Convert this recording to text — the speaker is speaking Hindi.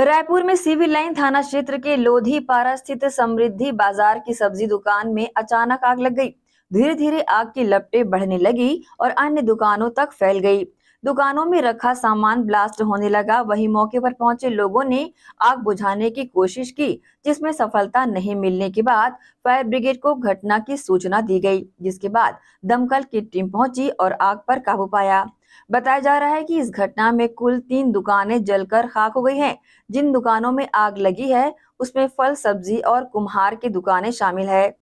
रायपुर में सिविल लाइन थाना क्षेत्र के लोधी पारा स्थित समृद्धि बाजार की सब्जी दुकान में अचानक आग लग गई धीरे धीरे आग की लपटें बढ़ने लगी और अन्य दुकानों तक फैल गई दुकानों में रखा सामान ब्लास्ट होने लगा वही मौके पर पहुंचे लोगों ने आग बुझाने की कोशिश की जिसमें सफलता नहीं मिलने के बाद फायर ब्रिगेड को घटना की सूचना दी गई जिसके बाद दमकल की टीम पहुंची और आग पर काबू पाया बताया जा रहा है कि इस घटना में कुल तीन दुकानें जलकर खाक हो गई हैं जिन दुकानों में आग लगी है उसमें फल सब्जी और कुम्हार की दुकानें शामिल है